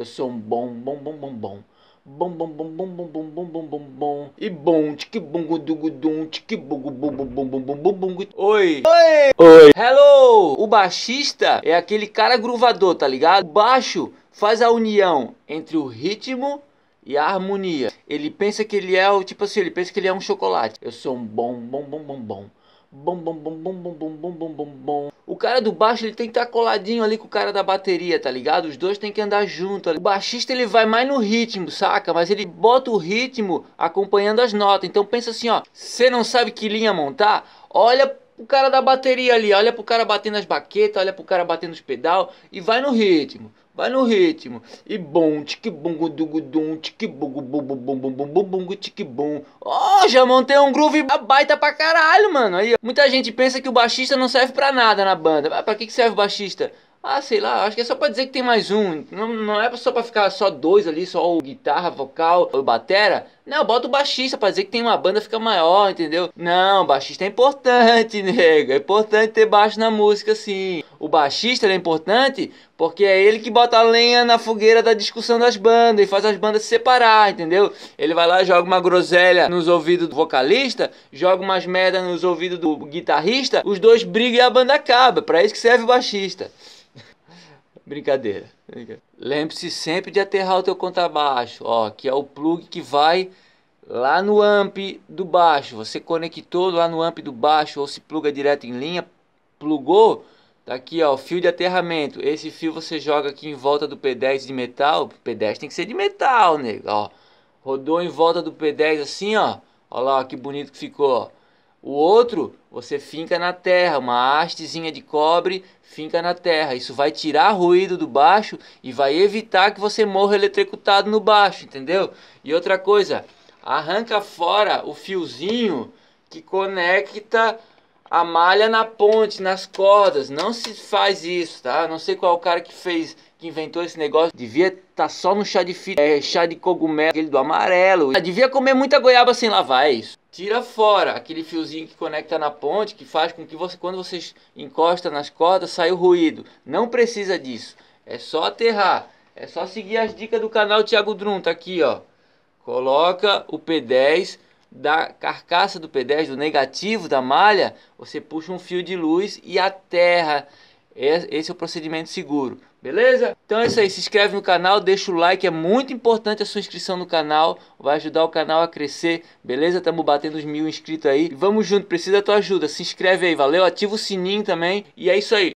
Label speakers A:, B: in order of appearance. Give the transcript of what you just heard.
A: Eu sou um bom, bom, bom, bom, bom. Bom, bom, bom, bom, bom, bom, bom, bom, bom, bom. E bom, bom, bongo bom, dum, bom, bongo bom, bom, bom, bom, bom, bom, Oi! Oi! Oi!
B: Hello! O baixista é aquele cara gruvador, tá ligado? O baixo faz a união entre o ritmo e a harmonia. Ele pensa que ele é o tipo assim, ele pensa que ele é um chocolate. Eu sou um bom, bom, bom, bom, bom. Bom, bom, bom, bom, bom, bom, bom, bom, bom, bom. O cara do baixo, ele tem que estar tá coladinho ali com o cara da bateria, tá ligado? Os dois tem que andar junto. O baixista, ele vai mais no ritmo, saca? Mas ele bota o ritmo acompanhando as notas. Então pensa assim, ó. Você não sabe que linha montar? Olha o cara da bateria ali, olha pro cara batendo as baquetas, olha pro cara batendo os pedal e vai no ritmo. Vai no
A: ritmo. E bom, tique bongo dugo dum, tique bongo bum bum bum bum bum bum tique bom. Ó, oh, já montei um groove baita pra caralho, mano. Aí, muita gente pensa que o baixista não serve
B: pra nada na banda. Mas ah, pra que que serve o baixista? Ah, sei lá, acho que é só pra dizer que tem mais um. Não, não é só pra ficar só dois ali, só o guitarra, vocal, o batera. Não, bota o baixista pra dizer que tem uma banda fica maior, entendeu? Não, baixista é importante, nego. É importante ter baixo na música, sim. O baixista é importante porque é ele que bota a lenha na fogueira da discussão das bandas e faz as bandas se separar, entendeu? Ele vai lá, joga uma groselha nos ouvidos do vocalista, joga umas merda nos ouvidos do guitarrista, os dois brigam e a banda acaba. Para isso que serve o baixista. Brincadeira. Brincadeira. Lembre-se sempre de aterrar o teu contrabaixo, ó, que é o plug que vai lá no amp do baixo. Você conectou lá no amp do baixo ou se pluga direto em linha, plugou Aqui ó, fio de aterramento. Esse fio você joga aqui em volta do P10 de metal. O P10 tem que ser de metal, nego. Ó, rodou em volta do P10 assim, ó. Olha lá ó, que bonito que ficou, ó. O outro você finca na terra, uma hastezinha de cobre finca na terra. Isso vai tirar ruído do baixo e vai evitar que você morra eletrocutado no baixo, entendeu? E outra coisa, arranca fora o fiozinho que conecta a malha na ponte, nas cordas. Não se faz isso, tá? Não sei qual é o cara que fez, que inventou esse negócio. Devia estar tá só no chá de fita, é, chá de cogumelo, aquele do amarelo. Ah, devia comer muita goiaba sem lavar, é isso. Tira fora aquele fiozinho que conecta na ponte, que faz com que você, quando você encosta nas cordas, saia o ruído. Não precisa disso. É só aterrar. É só seguir as dicas do canal Thiago Drum, tá aqui, ó. Coloca o P10 da carcaça do p do negativo da malha, você puxa um fio de luz e aterra. Esse é o procedimento seguro, beleza? Então é isso aí, se inscreve no canal, deixa o like, é muito importante a sua inscrição no canal, vai ajudar o canal a crescer, beleza? Estamos batendo os mil inscritos aí. vamos junto, precisa da tua ajuda, se inscreve aí, valeu? Ativa o sininho também e é isso aí.